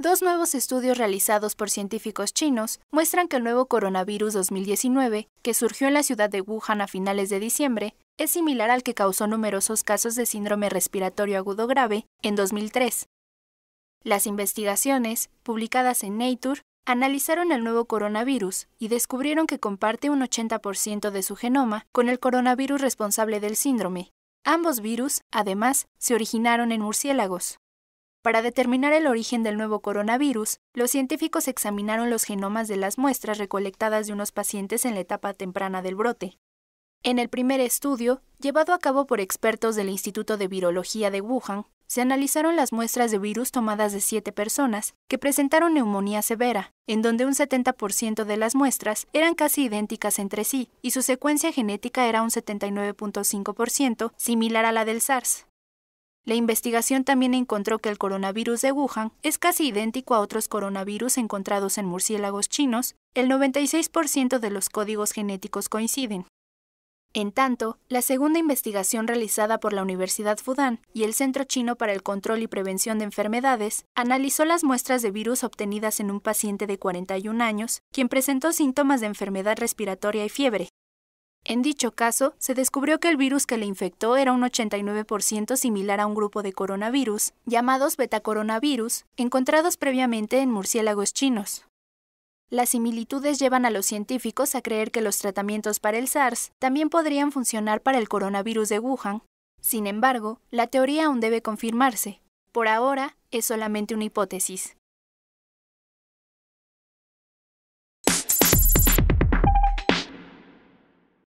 Dos nuevos estudios realizados por científicos chinos muestran que el nuevo coronavirus 2019, que surgió en la ciudad de Wuhan a finales de diciembre, es similar al que causó numerosos casos de síndrome respiratorio agudo grave en 2003. Las investigaciones, publicadas en Nature, analizaron el nuevo coronavirus y descubrieron que comparte un 80% de su genoma con el coronavirus responsable del síndrome. Ambos virus, además, se originaron en murciélagos. Para determinar el origen del nuevo coronavirus, los científicos examinaron los genomas de las muestras recolectadas de unos pacientes en la etapa temprana del brote. En el primer estudio, llevado a cabo por expertos del Instituto de Virología de Wuhan, se analizaron las muestras de virus tomadas de siete personas que presentaron neumonía severa, en donde un 70% de las muestras eran casi idénticas entre sí y su secuencia genética era un 79.5% similar a la del SARS. La investigación también encontró que el coronavirus de Wuhan es casi idéntico a otros coronavirus encontrados en murciélagos chinos, el 96% de los códigos genéticos coinciden. En tanto, la segunda investigación realizada por la Universidad Fudan y el Centro Chino para el Control y Prevención de Enfermedades analizó las muestras de virus obtenidas en un paciente de 41 años, quien presentó síntomas de enfermedad respiratoria y fiebre, en dicho caso, se descubrió que el virus que le infectó era un 89% similar a un grupo de coronavirus, llamados betacoronavirus, encontrados previamente en murciélagos chinos. Las similitudes llevan a los científicos a creer que los tratamientos para el SARS también podrían funcionar para el coronavirus de Wuhan. Sin embargo, la teoría aún debe confirmarse. Por ahora, es solamente una hipótesis.